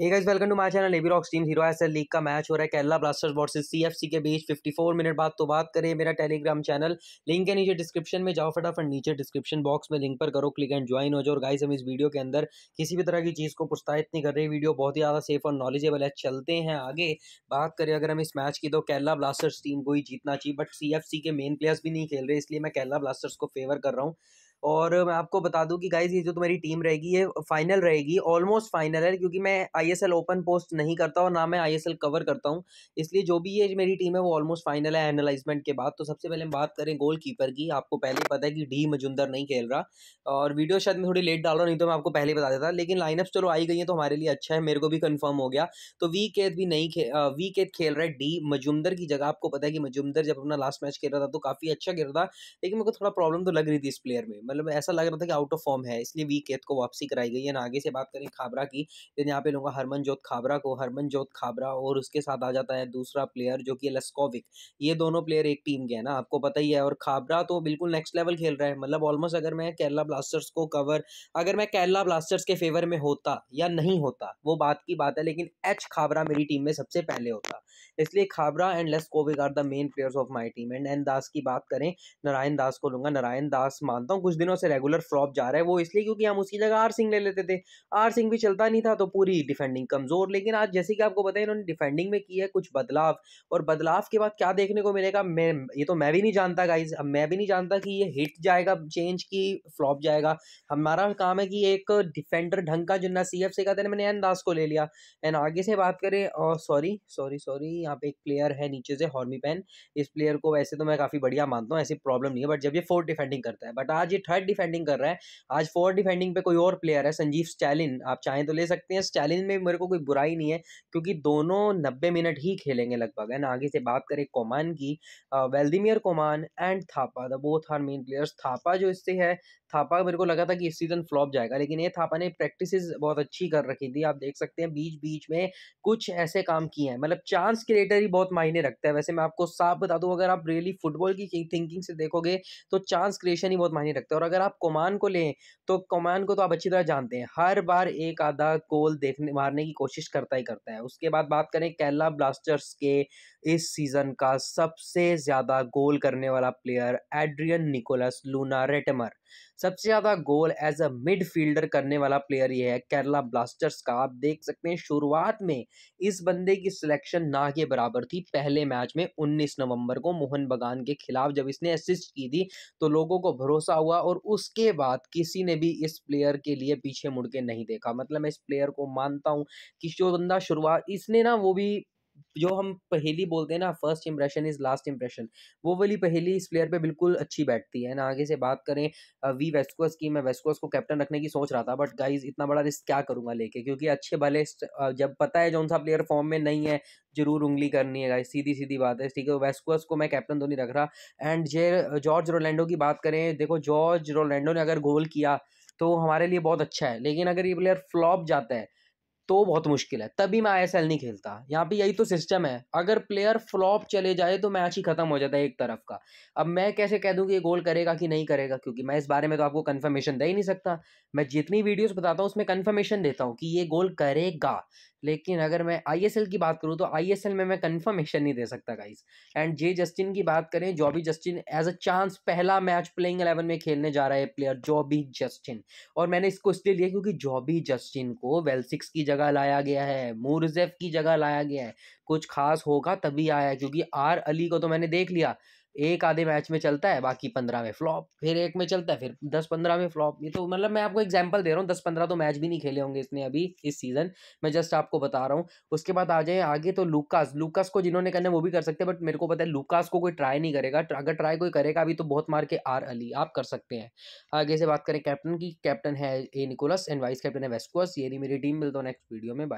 एक guys welcome to my channel AB rocks team Hero SL league का match हो रहा है केरला ब्लास्टर्स वर्सेस सीएफसी के बीच 54 मिनट बाद तो बात करें मेरा टेलीग्राम चैनल लिंक के नीचे डिस्क्रिप्शन में जाओ फटाफट नीचे डिस्क्रिप्शन बॉक्स में लिंक पर करो क्लिक एंड ज्वाइन हो जाओ और गाइस हम इस वीडियो के अंदर किसी भी तरह की चीज़ को प्रोत्साहित नहीं कर रहे वीडियो बहुत ही ज़्यादा सेफ और नॉलेजेबल है चलते हैं आगे बात करें अगर हम इस मैच की तो केरला ब्लास्टर्स टीम को ही जीतना चाहिए बट सी के मेन प्लेयर्स भी नहीं खेल रहे इसलिए मैं केरला ब्लास्टर्स को फेवर कर रहा हूँ और मैं आपको बता दूं कि गाइज ये जो तुम्हारी टीम रहेगी ये फाइनल रहेगी ऑलमोस्ट फाइनल है क्योंकि मैं आईएसएल ओपन पोस्ट नहीं करता और ना मैं आईएसएल कवर करता हूँ इसलिए जो भी ये मेरी टीम है वो ऑलमोस्ट फाइनल है एनालाइजमेंट के बाद तो सबसे पहले हम बात करें गोल की आपको पहले पता है कि डी मजुंदर नहीं खेल रहा और वीडियो शायद मैं थोड़ी लेट डाल रहा हूँ नहीं तो मैं आपको पहले बता देता लेकिन लाइनअप्स चलो आई गई है तो हमारे लिए अच्छा है मेरे को भी कन्फर्म हो गया तो वी कैद भी नहीं वी कैद खेल रहा है डी मजुमदर की जगह आपको पता है कि मजुमदर जब अपना लास्ट मैच खेल रहा था तो काफ़ी अच्छा खेल रहा था लेकिन मेरे को थोड़ा प्रॉब्लम तो लग रही थी इस प्लेयर में मतलब ऐसा लग रहा था कि आउट ऑफ फॉर्म है इसलिए वी कैथ को वापसी कराई गई है ना आगे से बात करें खाबरा की तो यहाँ पे लूँगा जोत खाबरा को हरमनजोत खाबरा और उसके साथ आ जाता है दूसरा प्लेयर जो कि लस्कोविक ये दोनों प्लेयर एक टीम के हैं ना आपको पता ही है और खाबरा तो बिल्कुल नेक्स्ट लेवल खेल रहा है मतलब ऑलमोस्ट अगर मैं केरला ब्लास्टर्स को कवर अगर मैं केरला ब्लास्टर्स के फेवर में होता या नहीं होता वो बात की बात है लेकिन एच खाबरा मेरी टीम में सबसे पहले होता इसलिए Khabra and Kovic are the main players of my team and N Das की बात करें नारायण दास को लूंगा नारायण दास मानता हूँ कुछ दिनों से रेगुलर फ्लॉप जा रहा है वो इसलिए क्योंकि हम उसकी जगह आर सिंह ले लेते थे आर सिंह भी चलता नहीं था तो पूरी डिफेंडिंग कमज़ोर लेकिन आज जैसे कि आपको बताया इन्होंने डिफेंडिंग में की है कुछ बदलाव और बदलाव के बाद क्या देखने को मिलेगा मैं ये तो मैं भी नहीं जानता गाइज अब मैं भी नहीं जानता कि ये हिट जाएगा चेंज की फ्लॉप जाएगा हमारा काम है कि एक डिफेंडर ढंग का जिन्ना सी एफ से कहते हैं मैंने एन दास को ले लिया एंड आगे से बात करें सॉरी सॉरी सॉरी हुई यहाँ पे एक प्लेयर है नीचे से हॉर्मी पेन इस प्लेयर को वैसे तो मैं काफ़ी बढ़िया मानता हूँ ऐसी प्रॉब्लम नहीं है बट जब ये फोर्थ डिफेंडिंग करता है बट आज ये थर्ड डिफेंडिंग कर रहा है आज फोर्थ डिफेंडिंग पे कोई और प्लेयर है संजीव स्टैलिन आप चाहें तो ले सकते हैं स्टैलिन में मेरे को कोई बुराई नहीं है क्योंकि दोनों नब्बे मिनट ही खेलेंगे लगभग है ना आगे से बात करें कोमान की Vladimir Koman and Thapa the both are main players Thapa जो इससे है थापा मेरे को लगा था कि इस सीज़न फ्लॉप जाएगा लेकिन ये थापा ने प्रैक्टिस बहुत अच्छी कर रखी थी आप देख सकते हैं बीच बीच में कुछ ऐसे काम किए हैं मतलब चार चांस क्रिएटर ही बहुत मायने रखता है वैसे मैं आपको साफ बता दूँ अगर आप रियली फुटबॉल की थिंकिंग से देखोगे तो चांस क्रिएशन ही बहुत मायने रखता है और अगर आप कोमान को लें तो कोमान को तो आप अच्छी तरह जानते हैं हर बार एक आधा गोल देखने मारने की कोशिश करता ही करता है उसके बाद बात करें केरला ब्लास्टर्स के इस सीज़न का सबसे ज़्यादा गोल करने वाला player Adrian Nicolas Luna Retamar सबसे ज़्यादा गोल एज अ मिडफील्डर करने वाला प्लेयर ये है केरला ब्लास्टर्स का आप देख सकते हैं शुरुआत में इस बंदे की सिलेक्शन ना के बराबर थी पहले मैच में 19 नवंबर को मोहन बगान के खिलाफ जब इसने असिस्ट की थी तो लोगों को भरोसा हुआ और उसके बाद किसी ने भी इस प्लेयर के लिए पीछे मुड़ के नहीं देखा मतलब मैं इस प्लेयर को मानता हूँ कि जो बंदा शुरुआत इसने ना वो भी जो हम पहेली बोलते हैं ना first impression is last impression वो वाली पहेली इस प्लेयर पे बिल्कुल अच्छी बैठती है ना आगे से बात करें वी वेस्कोस की मैं वेस्कोस को कैप्टन रखने की सोच रहा था बट गाइज इतना बड़ा रिस्क क्या करूंगा लेके क्योंकि अच्छे भले जब पता है जौन सा प्लेयर फॉर्म में नहीं है जरूर उंगली करनी है गाइज सीधी सीधी बात है ठीक है वेस्कोस को मैं कैप्टन तो नहीं रख रहा एंड जे जॉर्ज रोलैंडो की बात करें देखो जॉर्ज रोलैंडो ने अगर गोल किया तो हमारे लिए बहुत अच्छा है लेकिन अगर ये प्लेयर फ्लॉप जाता है तो बहुत मुश्किल है तभी मैं आईएसएल नहीं खेलता यहाँ पे यही तो सिस्टम है अगर प्लेयर फ्लॉप चले जाए तो मैच ही खत्म हो जाता है एक तरफ का अब मैं कैसे कह दूँ कि ये गोल करेगा कि नहीं करेगा क्योंकि मैं इस बारे में तो आपको कन्फर्मेशन दे ही नहीं सकता मैं जितनी वीडियोस बताता हूँ उसमें कन्फर्मेशन देता हूँ कि ये गोल करेगा लेकिन अगर मैं आई की बात करूँ तो आई में मैं कन्फर्मेशन नहीं दे सकता गाइज एंड जे जस्टिन की बात करें Jobby Justin as a chance पहला मैच प्लेइंग एलेवन में खेलने जा रहा है प्लेयर जॉबी जस्टिन और मैंने इसको इसलिए लिया क्योंकि जॉबी जस्टिन को वेलसिक्स की जगह जगह लाया गया है मुरजेफ की जगह लाया गया है कुछ खास होगा तभी आया क्योंकि आर अली को तो मैंने देख लिया एक आधे मैच में चलता है बाकी पंद्रह में फ्लॉप फिर एक में चलता है फिर दस पंद्रह में फ्लॉप ये तो मतलब मैं आपको एग्जांपल दे रहा हूँ दस पंद्रह तो मैच भी नहीं खेले होंगे इसने अभी इस सीज़न मैं जस्ट आपको बता रहा हूँ उसके बाद आ जाए आगे तो लूकास लूकास को जिन्होंने करना वो भी कर सकते हैं बट मेरे को पता है लूकास को कोई ट्राई नहीं करेगा अगर ट्राई कोई करेगा अभी तो बहुत मार के आर अली आप कर सकते हैं आगे से बात करें कैप्टन की कैप्टन है A Nicolas and vice captain है वेस्कोस ये मेरी टीम मिलता हूँ नेक्स्ट वीडियो में